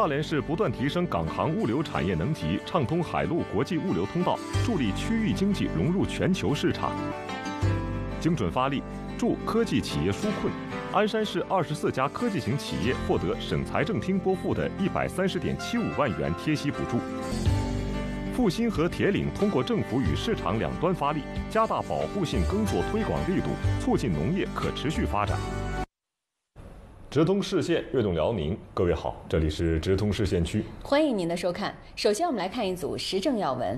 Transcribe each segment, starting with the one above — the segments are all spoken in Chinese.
大连市不断提升港航物流产业能级，畅通海陆国际物流通道，助力区域经济融入全球市场。精准发力，助科技企业纾困。鞍山市二十四家科技型企业获得省财政厅拨付的一百三十点七五万元贴息补助。阜新和铁岭通过政府与市场两端发力，加大保护性耕作推广力度，促进农业可持续发展。直通市县，悦动辽宁。各位好，这里是直通市县区，欢迎您的收看。首先，我们来看一组时政要闻。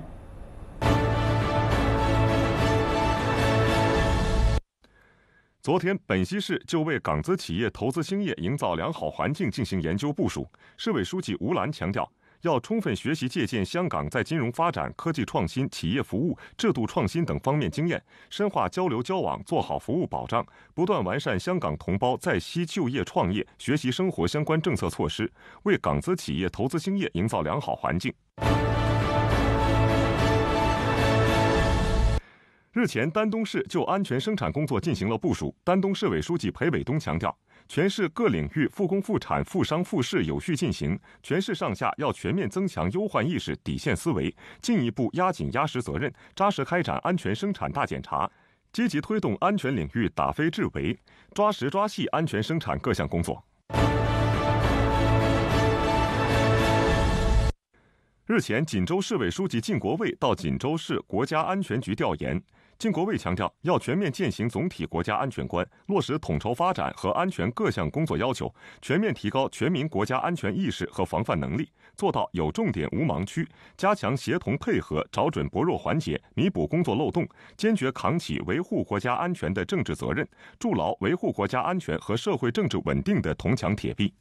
昨天，本溪市就为港资企业投资兴业营造良好环境进行研究部署。市委书记吴兰强调。要充分学习借鉴香港在金融发展、科技创新、企业服务、制度创新等方面经验，深化交流交往，做好服务保障，不断完善香港同胞在西就业、创业、学习、生活相关政策措施，为港资企业投资兴业营造良好环境。日前，丹东市就安全生产工作进行了部署。丹东市委书记裴伟东强调。全市各领域复工复产复商复市有序进行，全市上下要全面增强忧患意识、底线思维，进一步压紧压实责任，扎实开展安全生产大检查，积极推动安全领域打非治违，抓实抓细安全生产各项工作。日前，锦州市委书记靳国卫到锦州市国家安全局调研。金国卫强调，要全面践行总体国家安全观，落实统筹发展和安全各项工作要求，全面提高全民国家安全意识和防范能力，做到有重点无盲区，加强协同配合，找准薄弱环节，弥补工作漏洞，坚决扛起维护国家安全的政治责任，筑牢维护国家安全和社会政治稳定的铜墙铁壁。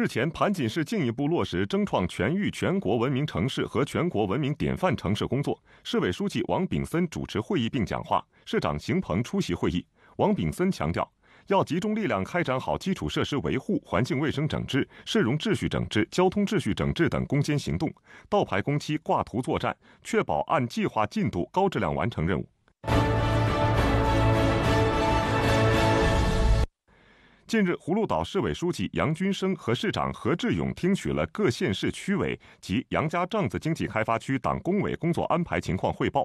日前，盘锦市进一步落实争创全域全国文明城市和全国文明典范城市工作。市委书记王炳森主持会议并讲话，市长邢鹏出席会议。王炳森强调，要集中力量开展好基础设施维护、环境卫生整治、市容秩序整治、交通秩序整治等攻坚行动，倒排工期、挂图作战，确保按计划进度高质量完成任务。近日，葫芦岛市委书记杨军生和市长何志勇听取了各县市区委及杨家帐子经济开发区党工委工作安排情况汇报。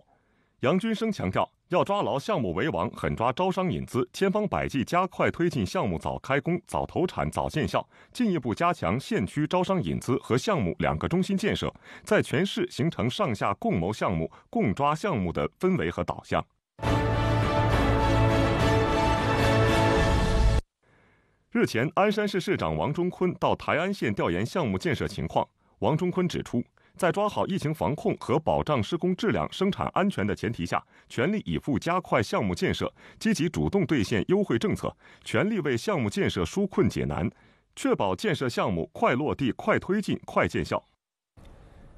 杨军生强调，要抓牢项目为王，狠抓招商引资，千方百计加快推进项目早开工、早投产、早见效，进一步加强县区招商引资和项目两个中心建设，在全市形成上下共谋项目、共抓项目的氛围和导向。日前，鞍山市市长王忠坤到台安县调研项目建设情况。王忠坤指出，在抓好疫情防控和保障施工质量、生产安全的前提下，全力以赴加快项目建设，积极主动兑现优惠政策，全力为项目建设纾困解难，确保建设项目快落地、快推进、快见效。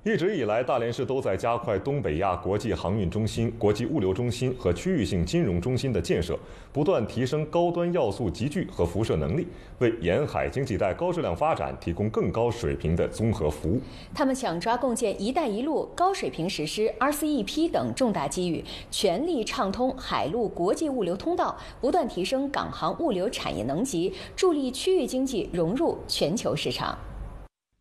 一直以来，大连市都在加快东北亚国际航运中心、国际物流中心和区域性金融中心的建设，不断提升高端要素集聚和辐射能力，为沿海经济带高质量发展提供更高水平的综合服务。他们抢抓共建“一带一路”、高水平实施 RCEP 等重大机遇，全力畅通海陆国际物流通道，不断提升港航物流产业能级，助力区域经济融入全球市场。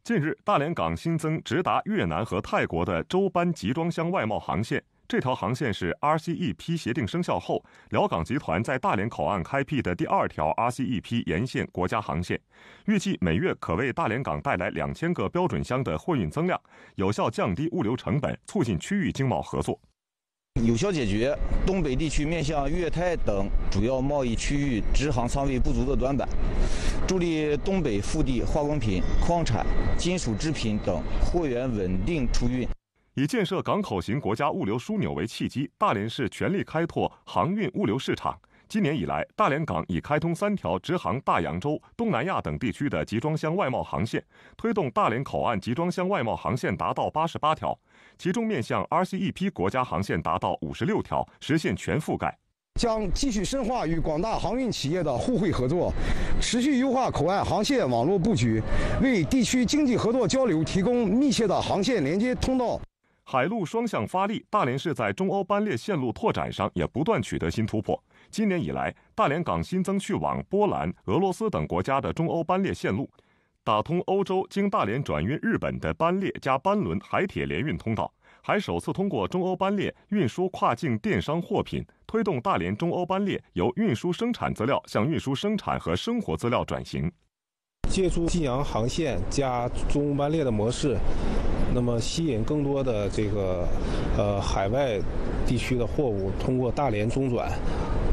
近日，大连港新增直达越南和泰国的周班集装箱外贸航线。这条航线是 RCEP 协定生效后，辽港集团在大连口岸开辟的第二条 RCEP 沿线国家航线。预计每月可为大连港带来两千个标准箱的货运增量，有效降低物流成本，促进区域经贸合作。有效解决东北地区面向粤泰等主要贸易区域直航仓位不足的短板，助力东北腹地化工品、矿产、金属制品等货源稳定出运。以建设港口型国家物流枢纽为契机，大连市全力开拓航运物流市场。今年以来，大连港已开通三条直航大洋洲、东南亚等地区的集装箱外贸航线，推动大连口岸集装箱外贸航线达到八十八条。其中面向 RCEP 国家航线达到五十六条，实现全覆盖。将继续深化与广大航运企业的互惠合作，持续优化口岸航线网络布局，为地区经济合作交流提供密切的航线连接通道。海陆双向发力，大连市在中欧班列线路拓展上也不断取得新突破。今年以来，大连港新增去往波兰、俄罗斯等国家的中欧班列线路。打通欧洲经大连转运日本的班列加班轮海铁联运通道，还首次通过中欧班列运输跨境电商货品，推动大连中欧班列由运输生产资料向运输生产和生活资料转型。借助信阳航线加中欧班列的模式，那么吸引更多的这个呃海外地区的货物通过大连中转。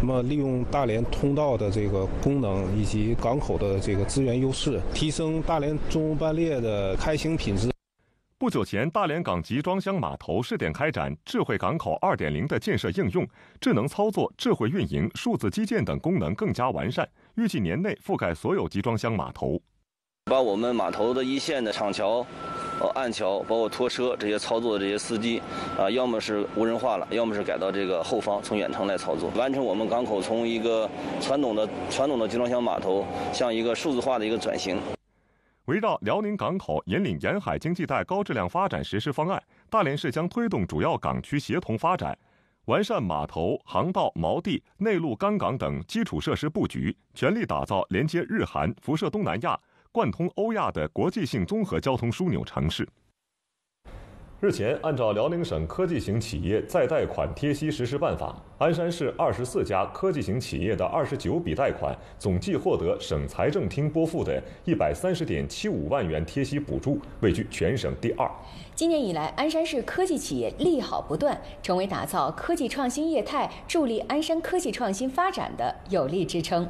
那么，利用大连通道的这个功能以及港口的这个资源优势，提升大连中欧班列的开行品质。不久前，大连港集装箱码头试点开展智慧港口2.0的建设应用，智能操作、智慧运营、数字基建等功能更加完善，预计年内覆盖所有集装箱码头。把我们码头的一线的厂桥。呃岸桥包括拖车这些操作的这些司机，啊，要么是无人化了，要么是改到这个后方从远程来操作，完成我们港口从一个传统的传统的集装箱码头向一个数字化的一个转型。围绕辽宁港口引领沿海经济带高质量发展实施方案，大连市将推动主要港区协同发展，完善码头、航道、锚地、内陆港港等基础设施布局，全力打造连接日韩、辐射东南亚。贯通欧亚的国际性综合交通枢纽城市。日前，按照辽宁省科技型企业再贷款贴息实施办法，鞍山市二十四家科技型企业的二十九笔贷款，总计获得省财政厅拨付的一百三十点七五万元贴息补助，位居全省第二。今年以来，鞍山市科技企业利好不断，成为打造科技创新业态、助力鞍山科技创新发展的有力支撑。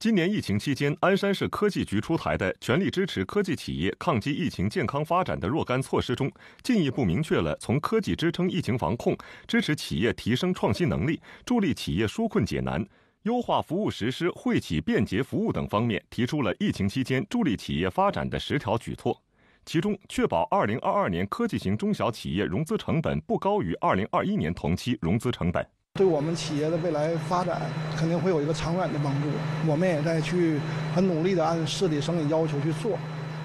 今年疫情期间，鞍山市科技局出台的《全力支持科技企业抗击疫情、健康发展的若干措施》中，进一步明确了从科技支撑疫情防控、支持企业提升创新能力、助力企业纾困解难、优化服务、实施惠企便捷服务等方面，提出了疫情期间助力企业发展的十条举措，其中确保2022年科技型中小企业融资成本不高于2021年同期融资成本。对我们企业的未来发展肯定会有一个长远的帮助。我们也在去很努力的按市里、省里要求去做，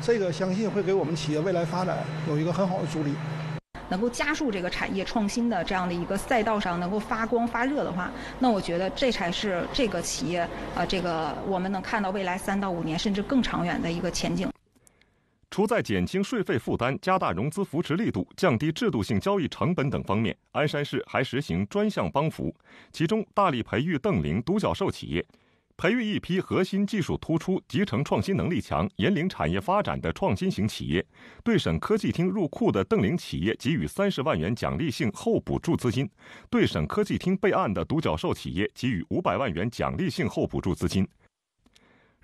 这个相信会给我们企业未来发展有一个很好的助力。能够加速这个产业创新的这样的一个赛道上能够发光发热的话，那我觉得这才是这个企业啊，这个我们能看到未来三到五年甚至更长远的一个前景。除在减轻税费负担、加大融资扶持力度、降低制度性交易成本等方面，鞍山市还实行专项帮扶，其中大力培育瞪羚独角兽企业，培育一批核心技术突出、集成创新能力强、引领产业发展的创新型企业。对省科技厅入库的瞪羚企业给予三十万元奖励性后补助资金，对省科技厅备案的独角兽企业给予五百万元奖励性后补助资金。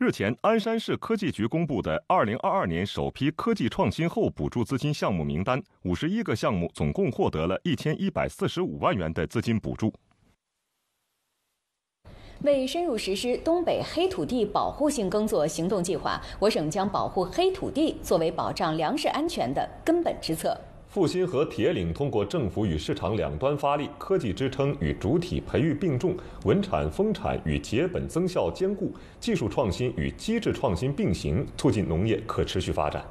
日前，鞍山市科技局公布的二零二二年首批科技创新后补助资金项目名单，五十一个项目总共获得了一千一百四十五万元的资金补助。为深入实施东北黑土地保护性耕作行动计划，我省将保护黑土地作为保障粮食安全的根本之策。阜新和铁岭通过政府与市场两端发力，科技支撑与主体培育并重，稳产丰产与节本增效兼顾，技术创新与机制创新并行，促进农业可持续发展。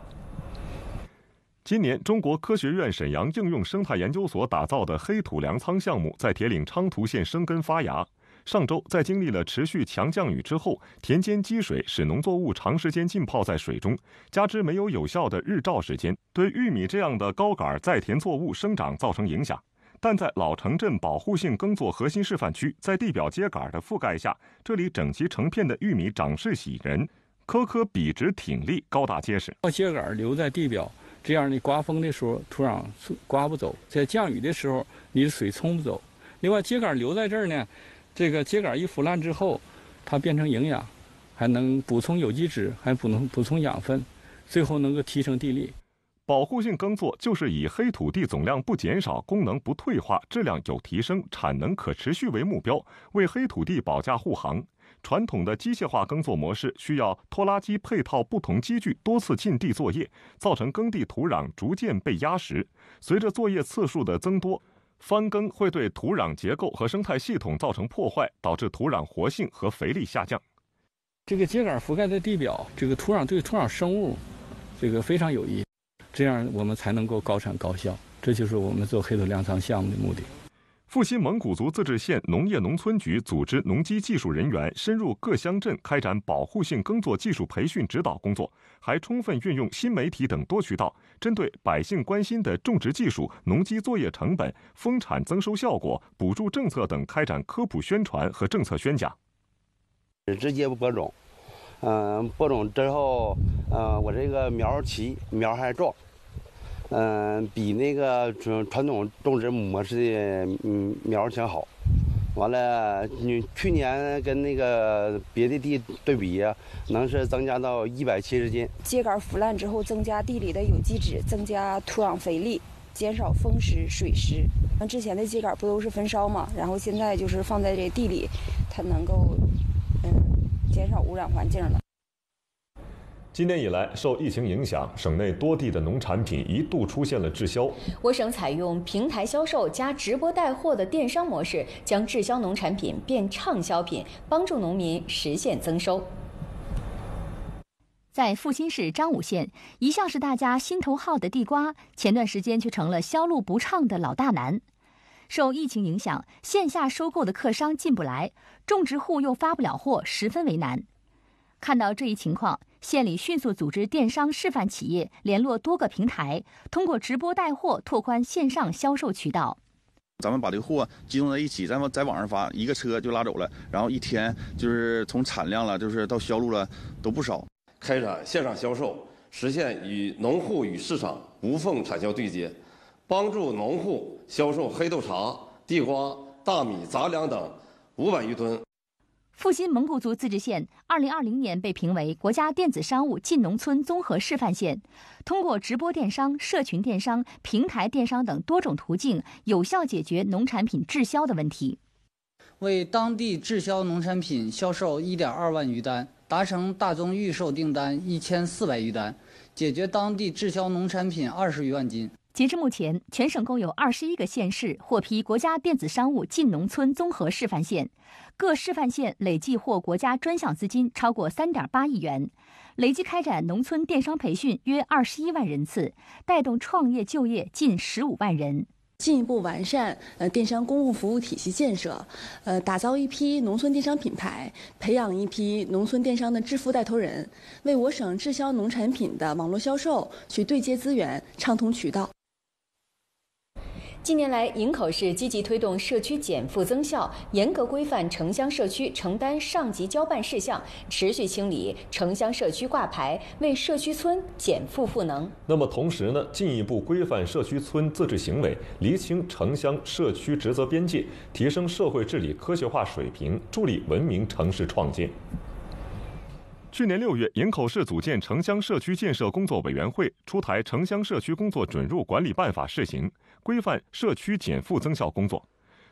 今年，中国科学院沈阳应用生态研究所打造的黑土粮仓项目在铁岭昌图县生根发芽。上周，在经历了持续强降雨之后，田间积水使农作物长时间浸泡在水中，加之没有有效的日照时间，对玉米这样的高儿在田作物生长造成影响。但在老城镇保护性耕作核心示范区，在地表秸秆的覆盖下，这里整齐成片的玉米长势喜人，棵棵笔直挺立，高大结实。把秸秆留在地表，这样你刮风的时候土壤刮不走，在降雨的时候你的水冲不走。另外，秸秆留在这儿呢。这个秸秆一腐烂之后，它变成营养，还能补充有机质，还补能补充养分，最后能够提升地力。保护性耕作就是以黑土地总量不减少、功能不退化、质量有提升、产能可持续为目标，为黑土地保驾护航。传统的机械化耕作模式需要拖拉机配套不同机具多次进地作业，造成耕地土壤逐渐被压实，随着作业次数的增多。翻耕会对土壤结构和生态系统造成破坏，导致土壤活性和肥力下降。这个秸秆覆盖的地表，这个土壤对土壤生物，这个非常有益。这样我们才能够高产高效，这就是我们做黑土粮仓项目的目的。阜新蒙古族自治县农业农村局组织农机技术人员深入各乡镇开展保护性耕作技术培训指导工作，还充分运用新媒体等多渠道，针对百姓关心的种植技术、农机作业成本、丰产增收效果、补助政策等开展科普宣传和政策宣讲。直接播种，嗯，播种之后，嗯，我这个苗齐，苗还壮。嗯，比那个传传统种植模式的嗯苗儿强好。完了，你去年跟那个别的地对比呀，能是增加到一百七十斤。秸秆腐烂之后，增加地里的有机质，增加土壤肥力，减少风蚀水蚀。那之前的秸秆不都是焚烧嘛？然后现在就是放在这地里，它能够嗯减少污染环境了。今年以来，受疫情影响，省内多地的农产品一度出现了滞销。我省采用平台销售加直播带货的电商模式，将滞销农产品变畅销品，帮助农民实现增收。在阜新市彰武县，一向是大家心头好的地瓜，前段时间却成了销路不畅的老大难。受疫情影响，线下收购的客商进不来，种植户又发不了货，十分为难。看到这一情况，县里迅速组织电商示范企业联络多个平台，通过直播带货拓宽线上销售渠道。咱们把这个货集中在一起，咱们在网上发，一个车就拉走了，然后一天就是从产量了，就是到销路了都不少。开展线上销售，实现与农户与市场无缝产销对接，帮助农户销售黑豆茶、地瓜、大米、杂粮等五百余吨。阜新蒙古族自治县2020年被评为国家电子商务进农村综合示范县，通过直播电商、社群电商、平台电商等多种途径，有效解决农产品滞销的问题。为当地滞销农产品销售1.2万余单，达成大宗预售订单1400余单，解决当地滞销农产品二十余万斤。截至目前，全省共有二十一个县市获批国家电子商务进农村综合示范县，各示范县累计获国家专项资金超过三点八亿元，累计开展农村电商培训约二十一万人次，带动创业就业近十五万人。进一步完善呃电商公共服务体系建设，呃打造一批农村电商品牌，培养一批农村电商的致富带头人，为我省滞销农产品的网络销售去对接资源，畅通渠道。近年来，营口市积极推动社区减负增效，严格规范城乡社区承担上级交办事项，持续清理城乡社区挂牌，为社区村减负赋能。那么，同时呢，进一步规范社区村自治行为，厘清城乡社区职责边界，提升社会治理科学化水平，助力文明城市创建。去年六月，营口市组建城乡社区建设工作委员会，出台城乡社区工作准入管理办法试行。规范社区减负增效工作，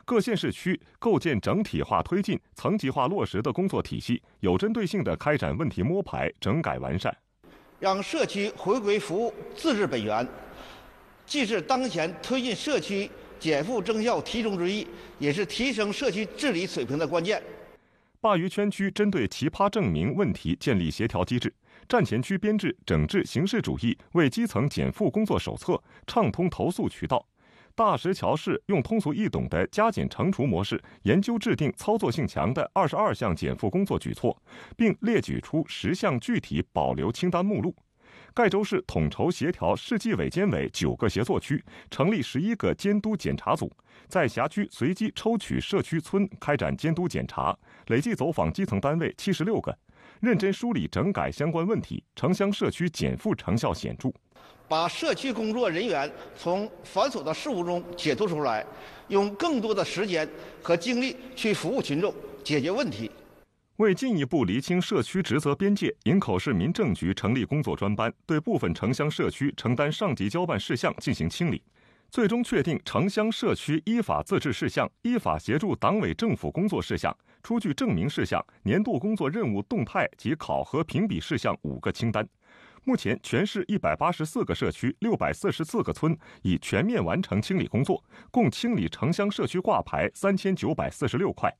各县市区构建整体化推进、层级化落实的工作体系，有针对性地开展问题摸排、整改完善，让社区回归服务自治本源，既是当前推进社区减负增效题中之意，也是提升社区治理水平的关键。鲅鱼圈区针对奇葩证明问题建立协调机制，站前区编制整治形式主义为基层减负工作手册，畅通投诉渠道。大石桥市用通俗易懂的加减乘除模式，研究制定操作性强的二十二项减负工作举措，并列举出十项具体保留清单目录。盖州市统筹协调市纪委监委九个协作区，成立十一个监督检查组，在辖区随机抽取社区村开展监督检查，累计走访基层单位七十六个，认真梳理整改相关问题，城乡社区减负成效显著。把社区工作人员从繁琐的事务中解脱出来，用更多的时间和精力去服务群众、解决问题。为进一步厘清社区职责边界，营口市民政局成立工作专班，对部分城乡社区承担上级交办事项进行清理，最终确定城乡社区依法自治事项、依法协助党委政府工作事项、出具证明事项、年度工作任务动态及考核评比事项五个清单。目前，全市一百八十四个社区、六百四十四个村已全面完成清理工作，共清理城乡社区挂牌三千九百四十六块。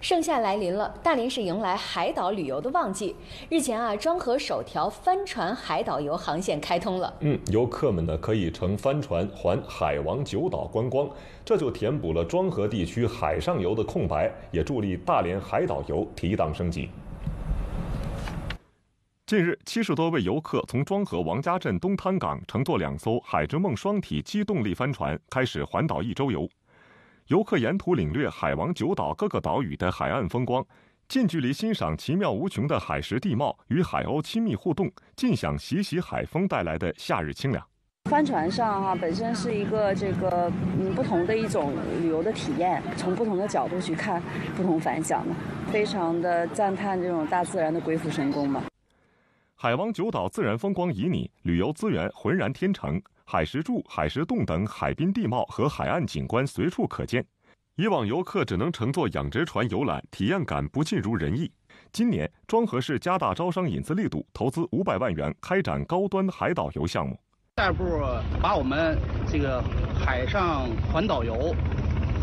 盛夏来临了，大连市迎来海岛旅游的旺季。日前啊，庄河首条帆船海岛游航线开通了。嗯，游客们呢可以乘帆船环海王九岛观光，这就填补了庄河地区海上游的空白，也助力大连海岛游提档升级。近日，七十多位游客从庄河王家镇东滩港乘坐两艘“海之梦”双体机动力帆船，开始环岛一周游。游客沿途领略海王九岛各个岛屿的海岸风光，近距离欣赏奇妙无穷的海蚀地貌，与海鸥亲密互动，尽享习习海风带来的夏日清凉。帆船上啊，本身是一个这个嗯不同的一种旅游的体验，从不同的角度去看，不同凡响的，非常的赞叹这种大自然的鬼斧神工吧。海王九岛自然风光旖旎，旅游资源浑然天成，海石柱、海石洞等海滨地貌和海岸景观随处可见。以往游客只能乘坐养殖船游览，体验感不尽如人意。今年，庄河市加大招商引资力度，投资五百万元开展高端海岛游项目。下一步，把我们这个海上环导游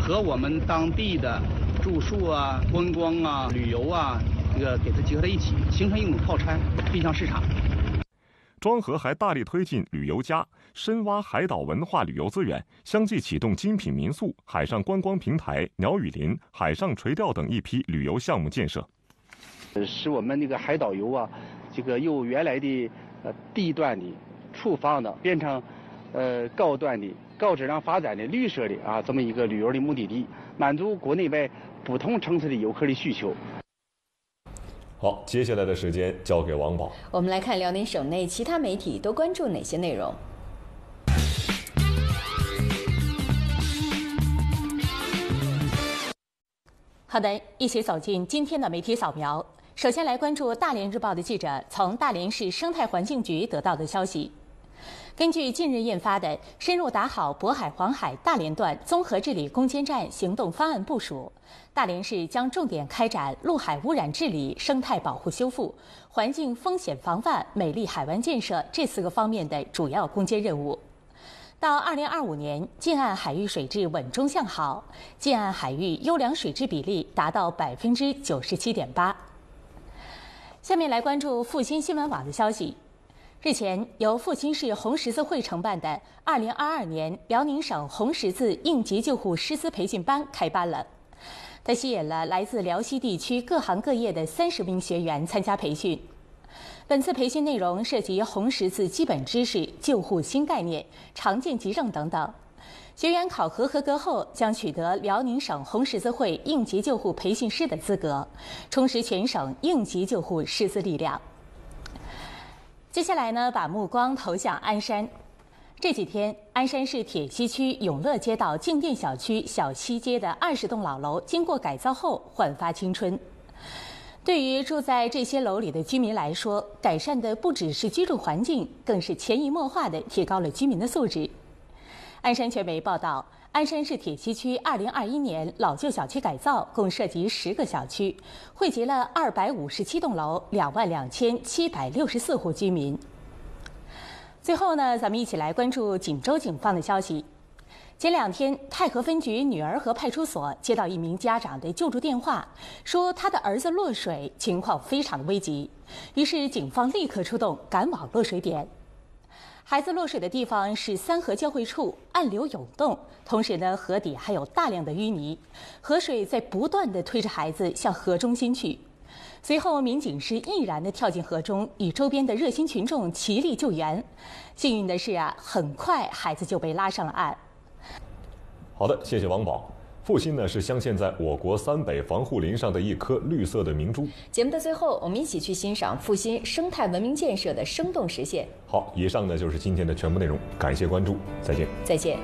和我们当地的住宿啊、观光啊、旅游啊。这个给它结合在一起，形成一种套餐推向市场。庄河还大力推进旅游加，深挖海岛文化旅游资源，相继启动精品民宿、海上观光平台、鸟语林、海上垂钓等一批旅游项目建设。呃，使我们那个海岛游啊，这个由原来的呃低端的、处方的，变成呃高端的、高质量发展的绿色的啊这么一个旅游的目的地，满足国内外不同层次的游客的需求。好，接下来的时间交给王宝。我们来看辽宁省内其他媒体都关注哪些内容。好的，一起走进今天的媒体扫描。首先来关注大连日报的记者从大连市生态环境局得到的消息。根据近日印发的《深入打好渤海、黄海大连段综合治理攻坚战行动方案》部署，大连市将重点开展陆海污染治理、生态保护修复、环境风险防范、美丽海湾建设这四个方面的主要攻坚任务。到2025年，近岸海域水质稳中向好，近岸海域优良水质比例达到97.8%。下面来关注复兴新闻网的消息。日前，由阜新市红十字会承办的2022年辽宁省红十字应急救护师资培训班开班了。它吸引了来自辽西地区各行各业的30名学员参加培训。本次培训内容涉及红十字基本知识、救护新概念、常见急症等等。学员考核合格后，将取得辽宁省红十字会应急救护培训师的资格，充实全省应急救护师资力量。接下来呢，把目光投向鞍山。这几天，鞍山市铁西区永乐街道静电小区小西街的二十栋老楼经过改造后焕发青春。对于住在这些楼里的居民来说，改善的不只是居住环境，更是潜移默化的提高了居民的素质。鞍山全媒报道。鞍山市铁西区二零二一年老旧小区改造共涉及十个小区，汇集了二百五十七栋楼、两万两千七百六十四户居民。最后呢，咱们一起来关注锦州警方的消息。前两天，太和分局女儿河派出所接到一名家长的救助电话，说他的儿子落水，情况非常的危急。于是，警方立刻出动，赶往落水点。孩子落水的地方是三河交汇处，暗流涌动，同时呢，河底还有大量的淤泥，河水在不断的推着孩子向河中心去。随后，民警是毅然的跳进河中，与周边的热心群众齐力救援。幸运的是啊，很快孩子就被拉上了岸。好的，谢谢王宝。阜新呢，是镶嵌在我国三北防护林上的一颗绿色的明珠。节目的最后，我们一起去欣赏阜新生态文明建设的生动实现。好，以上呢就是今天的全部内容，感谢关注，再见。再见。